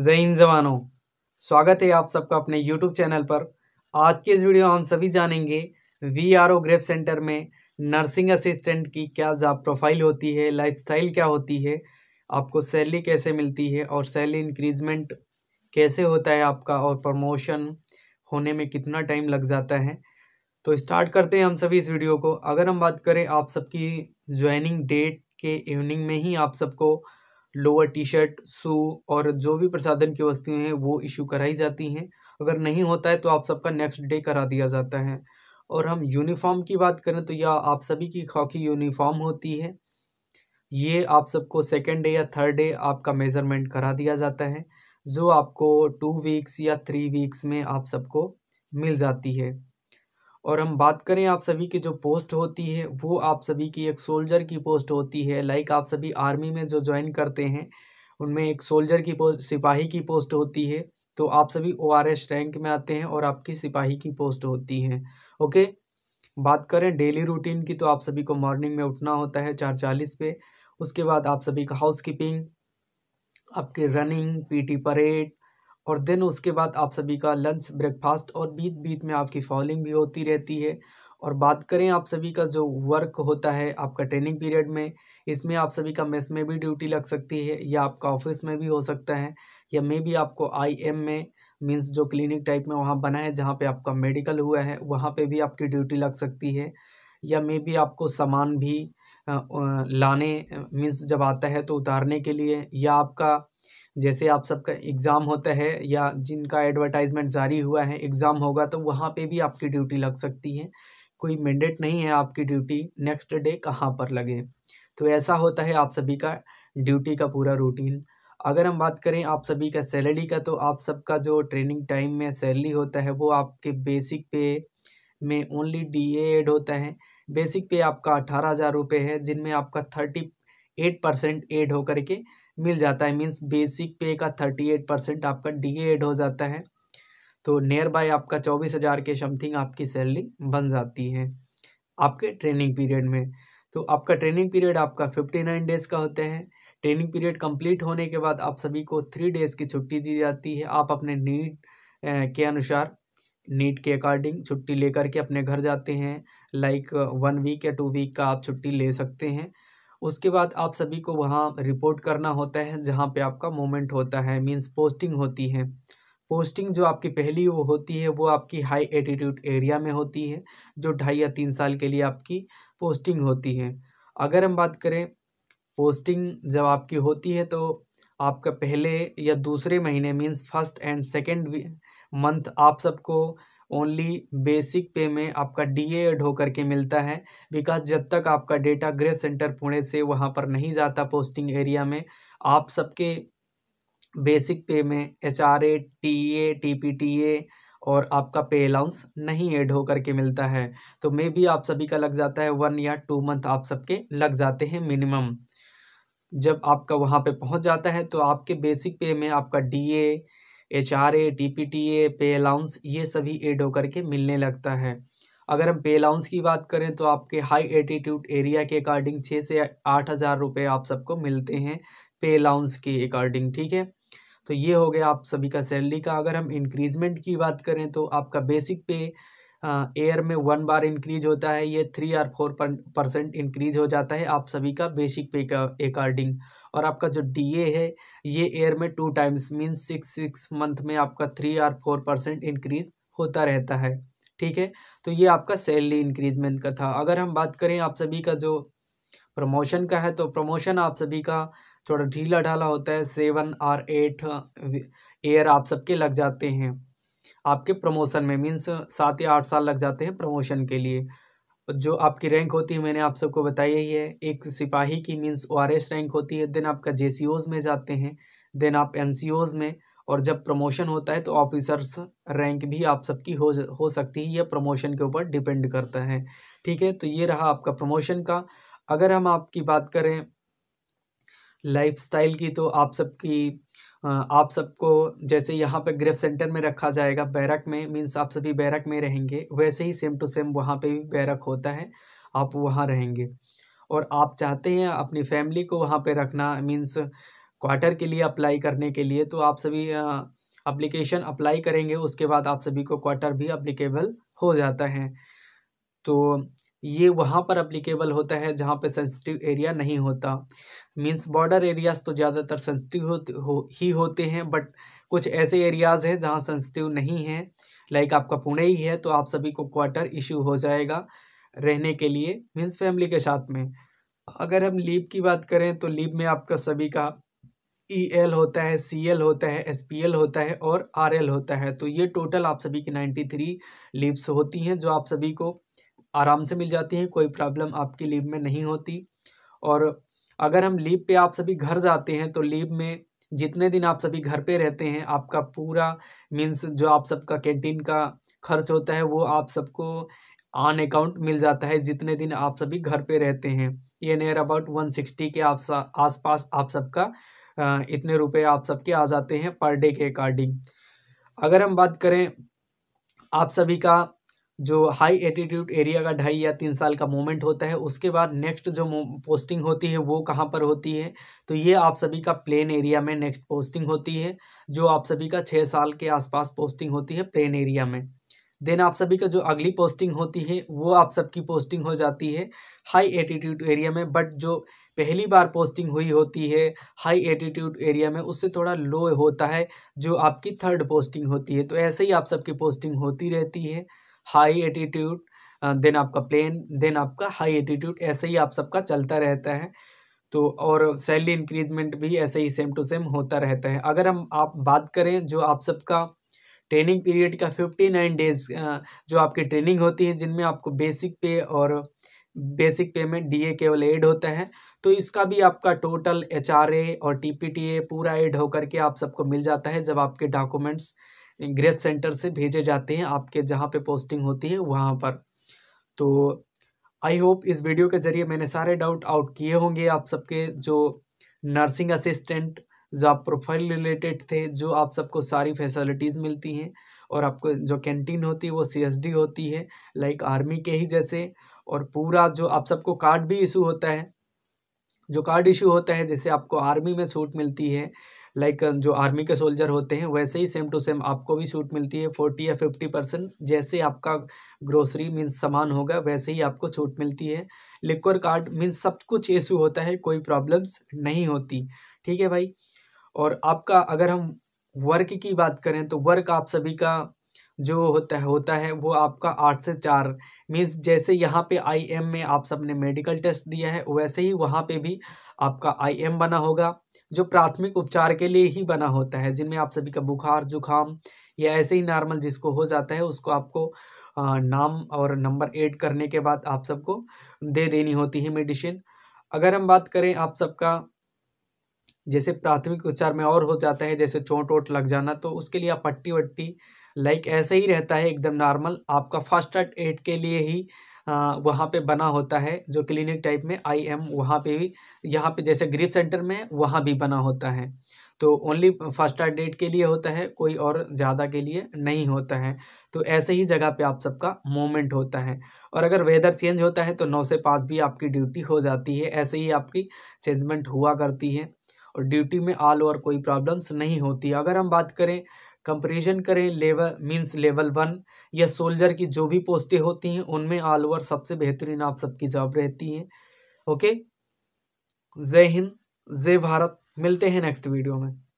ज़हीन जवानों स्वागत है आप सबका अपने YouTube चैनल पर आज के इस वीडियो में हम सभी जानेंगे V R O GREF centre में नर्सिंग असिस्टेंट की क्या जॉब प्रोफाइल होती है लाइफस्टाइल क्या होती है आपको सैलरी कैसे मिलती है और सैलरी इंक्रीजमेंट कैसे होता है आपका और प्रमोशन होने में कितना टाइम लग जाता है तो स्टार्ट करते हैं हम सभी इस वीडियो को अगर हम बात करें आप सबकी ज्वाइनिंग डेट के इवनिंग में ही आप सबको लोअर टी शर्ट शू और जो भी प्रसादन की वस्तुएं हैं वो इशू कराई जाती हैं अगर नहीं होता है तो आप सबका नेक्स्ट डे करा दिया जाता है और हम यूनिफॉर्म की बात करें तो यह आप सभी की खाकी यूनिफॉर्म होती है ये आप सबको सेकेंड डे या थर्ड डे आपका मेज़रमेंट करा दिया जाता है जो आपको टू वीक्स या थ्री वीक्स में आप सबको मिल जाती है और हम बात करें आप सभी की जो पोस्ट होती है वो आप सभी की एक सोल्जर की पोस्ट होती है लाइक आप सभी आर्मी में जो ज्वाइन करते हैं उनमें एक सोल्जर की पोस्ट सिपाही की पोस्ट होती है तो आप सभी ओ रैंक में आते हैं और आपकी सिपाही की पोस्ट होती है ओके बात करें डेली रूटीन की तो आप सभी को मॉर्निंग में उठना होता है चार चालीस पे उसके बाद आप सभी का हाउस कीपिंग आपकी रनिंग पीटी परेड और देन उसके बाद आप सभी का लंच ब्रेकफास्ट और बीच बीच में आपकी फॉलिंग भी होती रहती है और बात करें आप सभी का जो वर्क होता है आपका ट्रेनिंग पीरियड में इसमें आप सभी का मेस में भी ड्यूटी लग सकती है या आपका ऑफिस में भी हो सकता है या मे भी आपको आई एम में मीन्स जो क्लिनिक टाइप में वहाँ बना है जहाँ पे आपका मेडिकल हुआ है वहाँ पे भी आपकी ड्यूटी लग सकती है या मे भी आपको सामान भी लाने मीन्स जब आता है तो उतारने के लिए या आपका जैसे आप सबका एग्ज़ाम होता है या जिनका एडवर्टाइजमेंट जारी हुआ है एग्ज़ाम होगा तो वहाँ पे भी आपकी ड्यूटी लग सकती है कोई मैंडेट नहीं है आपकी ड्यूटी नेक्स्ट डे कहाँ पर लगे तो ऐसा होता है आप सभी का ड्यूटी का पूरा रूटीन अगर हम बात करें आप सभी का सैलरी का तो आप सबका जो ट्रेनिंग टाइम में सैलरी होता है वो आपके बेसिक पे में ओनली डी एड होता है बेसिक पे आपका अठारह हज़ार रुपये है जिनमें आपका थर्टी एट परसेंट एड होकर के मिल जाता है मीन्स बेसिक पे का थर्टी एट परसेंट आपका डी एड हो जाता है तो नियर बाय आपका चौबीस हज़ार के समथिंग आपकी सैलरी बन जाती है आपके ट्रेनिंग पीरियड में तो आपका ट्रेनिंग पीरियड आपका फिफ्टी नाइन डेज़ का होता है ट्रेनिंग पीरियड कंप्लीट होने के बाद आप सभी को थ्री डेज़ की छुट्टी दी जाती है आप अपने नीट के अनुसार नीट के अकॉर्डिंग छुट्टी लेकर के अपने घर जाते हैं लाइक वन वीक या टू वीक का आप छुट्टी ले सकते हैं उसके बाद आप सभी को वहाँ रिपोर्ट करना होता है जहाँ पे आपका मोमेंट होता है मींस पोस्टिंग होती है पोस्टिंग जो आपकी पहली वो होती है वो आपकी हाई एटीट्यूड एरिया में होती है जो ढाई या तीन साल के लिए आपकी पोस्टिंग होती है अगर हम बात करें पोस्टिंग जब आपकी होती है तो आपका पहले या दूसरे महीने means first and second month आप सबको ओनली बेसिक पे में आपका डी एड होकर के मिलता है बिकॉज जब तक आपका डेटा ग्रेथ सेंटर पुणे से वहाँ पर नहीं जाता पोस्टिंग एरिया में आप सबके बेसिक पे में H R A T A T P T A और आपका पे अलाउंस नहीं ऐड होकर के मिलता है तो मे भी आप सभी का लग जाता है वन या टू मंथ आप सबके लग जाते हैं मिनिमम जब आपका वहाँ पे पहुँच जाता है तो आपके बेसिक पे में आपका D A H R A T P T A pay allowance ये सभी एड होकर के मिलने लगता है अगर हम पे अलाउंस की बात करें तो आपके हाई एटीट्यूड एरिया के अकॉर्डिंग छः से आठ हज़ार रुपये आप सबको मिलते हैं पे अलाउंस के अकॉर्डिंग ठीक है तो ये हो गया आप सभी का सैलरी का अगर हम इंक्रीजमेंट की बात करें तो आपका बेसिक पे एयर में वन बार इंक्रीज होता है ये थ्री और फोर परसेंट इंक्रीज हो जाता है आप सभी का बेसिक पे का अकॉर्डिंग और आपका जो डीए है ये एयर में two times mean six six month में आपका थ्री और फोर परसेंट इंक्रीज होता रहता है ठीक है तो ये आपका सैलरी इंक्रीजमेंट का था अगर हम बात करें आप सभी का जो प्रमोशन का है तो प्रमोशन आप सभी का थोड़ा ढीला ढाला होता है सेवन और एट एयर आप सबके लग जाते हैं आपके प्रमोशन में मीन्स सात या आठ साल लग जाते हैं प्रमोशन के लिए जो आपकी रैंक होती है मैंने आप सबको बताया ही है एक सिपाही की मीन्स ओ रैंक होती है देन आपका जे में जाते हैं देन आप एन में और जब प्रमोशन होता है तो ऑफिसर्स रैंक भी आप सबकी हो हो सकती है या प्रमोशन के ऊपर डिपेंड करता है ठीक है तो ये रहा आपका प्रमोशन का अगर हम आपकी बात करें लाइफ स्टाइल की तो आप सबकी आप सबको जैसे यहाँ पे ग्रेफ सेंटर में रखा जाएगा बैरक में मीन्स आप सभी बैरक में रहेंगे वैसे ही सेम टू सेम वहाँ पे भी बैरक होता है आप वहाँ रहेंगे और आप चाहते हैं अपनी फैमिली को वहाँ पे रखना मीन्स क्वार्टर के लिए अप्लाई करने के लिए तो आप सभी अप्लीकेशन अप्लाई करेंगे उसके बाद आप सभी को क्वार्टर भी अप्लीकेबल हो जाता है तो ये वहाँ पर अप्लीकेबल होता है जहाँ पे सेंसिटिव एरिया नहीं होता मीन्स बॉर्डर एरियाज तो ज़्यादातर सेंसिटिव होते हो, ही होते हैं बट कुछ ऐसे एरियाज़ हैं जहाँ सेंसिटिव नहीं है लाइक आपका पुणे ही है तो आप सभी को क्वार्टर इशू हो जाएगा रहने के लिए मीन्स फैमिली के साथ में अगर हम लीव की बात करें तो लीव में आपका सभी का ई e एल होता है सी एल होता है एस पी एल होता है और आर एल होता है तो ये टोटल आप सभी की नाइन्टी थ्री लीव्स होती हैं जो आप सभी को आराम से मिल जाती हैं कोई प्रॉब्लम आपकी लीव में नहीं होती और अगर हम लीव पे आप सभी घर जाते हैं तो लीव में जितने दिन आप सभी घर पे रहते हैं आपका पूरा मीन्स जो आप सबका कैंटीन का खर्च होता है वो आप सबको ऑन अकाउंट मिल जाता है जितने दिन आप सभी घर पे रहते हैं ये नियर अबाउट वन सिक्सटी के आप पास आप सबका इतने रुपए आप सबके आ जाते हैं पर डे के अकॉर्डिंग अगर हम बात करें आप सभी का जो हाई एटीट्यूड एरिया का ढाई या तीन साल का मूवमेंट होता है उसके बाद नेक्स्ट जो पोस्टिंग होती है वो कहाँ पर होती है तो ये आप सभी का प्लेन एरिया में नेक्स्ट पोस्टिंग होती है जो आप सभी का छः साल के आसपास पोस्टिंग होती है प्लेन एरिया में देन आप सभी का जो अगली पोस्टिंग होती है वो आप सबकी पोस्टिंग हो जाती है हाई एटीट्यूड एरिया में बट जो पहली बार पोस्टिंग हुई होती है हाई एटीट्यूड एरिया में उससे थोड़ा लो होता है जो आपकी थर्ड पोस्टिंग होती है तो ऐसे ही आप सबकी पोस्टिंग होती रहती है हाई एटीट्यूड देन आपका प्लेन देन आपका हाई एटीट्यूड ऐसे ही आप सबका चलता रहता है तो और सैलरी इंक्रीजमेंट भी ऐसे ही सेम टू सेम होता रहता है अगर हम आप बात करें जो आप सबका ट्रेनिंग पीरियड का फिफ्टी नाइन डेज जो आपकी ट्रेनिंग होती है जिनमें आपको बेसिक पे और बेसिक पे में डीए केवल एड होता है तो इसका भी आपका टोटल एचआरए और टीपीटीए पूरा ऐड होकर के आप सबको मिल जाता है जब आपके डॉक्यूमेंट्स ग्रेथ सेंटर से भेजे जाते हैं आपके जहाँ पे पोस्टिंग होती है वहाँ पर तो आई होप इस वीडियो के ज़रिए मैंने सारे डाउट आउट किए होंगे आप सबके जो नर्सिंग असिस्टेंट आप प्रोफाइल रिलेटेड थे जो आप सबको सारी फैसिलिटीज़ मिलती हैं और आपको जो कैंटीन होती है वो सीएसडी होती है लाइक आर्मी के ही जैसे और पूरा जो आप सबको कार्ड भी इशू होता है जो कार्ड इशू होता है जैसे आपको आर्मी में छूट मिलती है लाइक जो आर्मी के सोल्जर होते हैं वैसे ही सेम टू सेम आपको भी छूट मिलती है फोर्टी या फिफ्टी परसेंट जैसे आपका ग्रोसरी मीन्स सामान होगा वैसे ही आपको छूट मिलती है लिक्वर कार्ड मीन्स सब कुछ इशू होता है कोई प्रॉब्लम्स नहीं होती ठीक है भाई और आपका अगर हम वर्क की बात करें तो वर्क आप सभी का जो होता है होता है वो आपका आठ से चार मीन्स जैसे यहाँ पे आईएम में आप सबने मेडिकल टेस्ट दिया है वैसे ही वहाँ पे भी आपका आईएम बना होगा जो प्राथमिक उपचार के लिए ही बना होता है जिनमें आप सभी का बुखार जुखाम या ऐसे ही नॉर्मल जिसको हो जाता है उसको आपको नाम और नंबर एड करने के बाद आप सबको दे देनी होती है मेडिसिन अगर हम बात करें आप सबका जैसे प्राथमिक उपचार में और हो जाता है जैसे चोट वोट लग जाना तो उसके लिए आप पट्टी वट्टी लाइक ऐसे ही रहता है एकदम नॉर्मल आपका फर्स्ट एड के लिए ही वहाँ पे बना होता है जो क्लिनिक टाइप में आई एम वहाँ पे भी यहाँ पे जैसे ग्रीप सेंटर में वहाँ भी बना होता है तो ओनली फर्स्ट एड डेट के लिए होता है कोई और ज़्यादा के लिए नहीं होता है तो ऐसे ही जगह पे आप सबका मोमेंट होता है और अगर वेदर चेंज होता है तो नौ से पाँच भी आपकी ड्यूटी हो जाती है ऐसे ही आपकी चेंजमेंट हुआ करती है और ड्यूटी में ऑल ओवर कोई प्रॉब्लम्स नहीं होती अगर हम बात करें कंपेरिजन करें लेवल मींस लेवल वन या सोल्जर की जो भी पोस्टें होती हैं उनमें ऑल ओवर सबसे बेहतरीन आप सबकी जॉब रहती है ओके जय हिंद जय भारत मिलते हैं नेक्स्ट वीडियो में